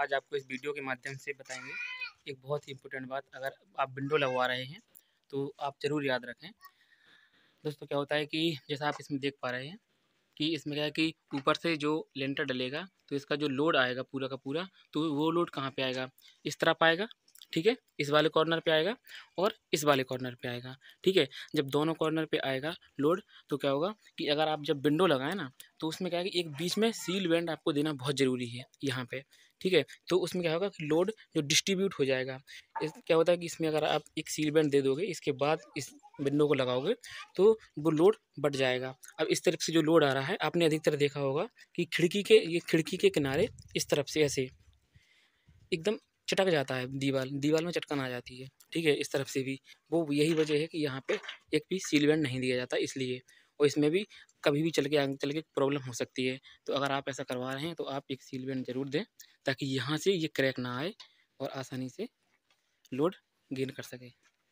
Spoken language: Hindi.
आज आपको इस वीडियो के माध्यम से बताएंगे एक बहुत ही इम्पोर्टेंट बात अगर आप विंडो लगवा रहे हैं तो आप ज़रूर याद रखें दोस्तों क्या होता है कि जैसा आप इसमें देख पा रहे हैं कि इसमें क्या है कि ऊपर से जो लेंटर डलेगा तो इसका जो लोड आएगा पूरा का पूरा तो वो लोड कहाँ पर आएगा इस तरफ आएगा ठीक है इस वाले कॉर्नर पे आएगा और इस वाले कॉर्नर पे आएगा ठीक है जब दोनों कॉर्नर पे आएगा लोड तो क्या होगा कि अगर आप जब विंडो लगाएं ना तो उसमें क्या है कि एक बीच में सील वेंड आपको देना बहुत ज़रूरी है यहाँ पे ठीक है तो उसमें क्या होगा कि लोड जो डिस्ट्रीब्यूट हो जाएगा इस क्या होता है कि इसमें अगर आप एक सील बैंड दे दोगे इसके बाद इस विंडो को लगाओगे तो वो लोड बढ़ जाएगा अब इस तरफ से जो लोड आ रहा है आपने अधिकतर देखा होगा कि खिड़की के ये खिड़की के किनारे इस तरफ से ऐसे एकदम चटक जाता है दीवार दीवार में चटकन आ जाती है ठीक है इस तरफ से भी वो यही वजह है कि यहाँ पे एक भी सील बैंड नहीं दिया जाता इसलिए और इसमें भी कभी भी चल के आगे चल के प्रॉब्लम हो सकती है तो अगर आप ऐसा करवा रहे हैं तो आप एक सील बैंड ज़रूर दें ताकि यहाँ से ये क्रैक ना आए और आसानी से लोड गेन कर सके